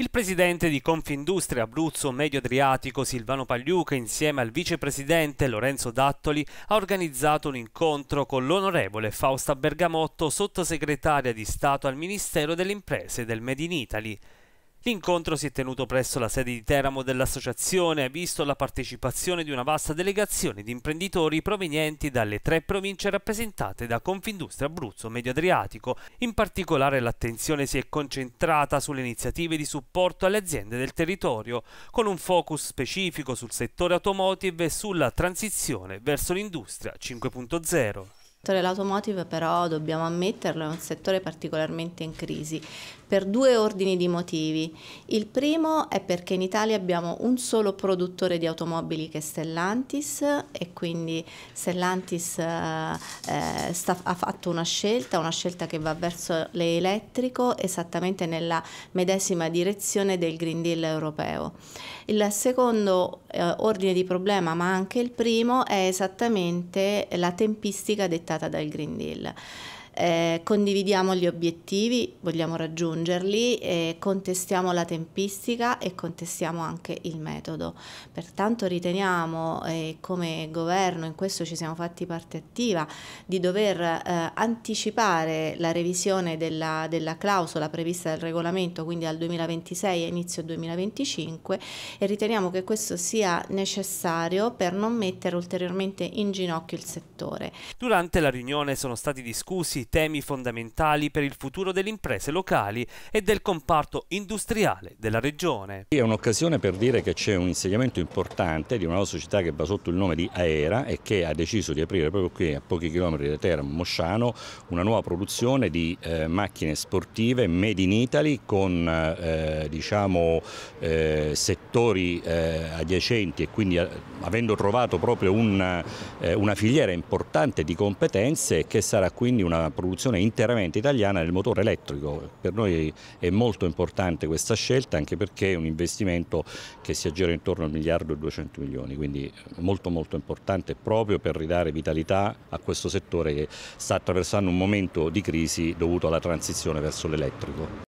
Il presidente di Confindustria Abruzzo Medio Adriatico Silvano Pagliuca insieme al vicepresidente Lorenzo Dattoli ha organizzato un incontro con l'onorevole Fausta Bergamotto, sottosegretaria di Stato al Ministero delle Imprese del Made in Italy. L'incontro si è tenuto presso la sede di Teramo dell'associazione e ha visto la partecipazione di una vasta delegazione di imprenditori provenienti dalle tre province rappresentate da Confindustria Abruzzo Medio Adriatico. In particolare l'attenzione si è concentrata sulle iniziative di supporto alle aziende del territorio, con un focus specifico sul settore automotive e sulla transizione verso l'industria 5.0. Il settore dell'automotive però dobbiamo ammetterlo è un settore particolarmente in crisi per due ordini di motivi. Il primo è perché in Italia abbiamo un solo produttore di automobili che è Stellantis e quindi Stellantis eh, eh, sta, ha fatto una scelta, una scelta che va verso l'elettrico esattamente nella medesima direzione del Green Deal europeo. Il secondo eh, ordine di problema ma anche il primo è esattamente la tempistica dettata dettata dal Green Deal eh, condividiamo gli obiettivi, vogliamo raggiungerli, eh, contestiamo la tempistica e contestiamo anche il metodo. Pertanto riteniamo, eh, come governo, in questo ci siamo fatti parte attiva, di dover eh, anticipare la revisione della, della clausola prevista dal regolamento, quindi al 2026 e inizio 2025, e riteniamo che questo sia necessario per non mettere ulteriormente in ginocchio il settore. Durante la riunione sono stati discussi temi fondamentali per il futuro delle imprese locali e del comparto industriale della regione. È un'occasione per dire che c'è un insediamento importante di una società che va sotto il nome di Aera e che ha deciso di aprire proprio qui a pochi chilometri da Teramo Mosciano una nuova produzione di eh, macchine sportive made in Italy con eh, diciamo, eh, settori eh, adiacenti e quindi eh, avendo trovato proprio un, eh, una filiera importante di competenze che sarà quindi una produzione interamente italiana del motore elettrico. Per noi è molto importante questa scelta anche perché è un investimento che si aggira intorno al miliardo e 200 milioni, quindi molto molto importante proprio per ridare vitalità a questo settore che sta attraversando un momento di crisi dovuto alla transizione verso l'elettrico.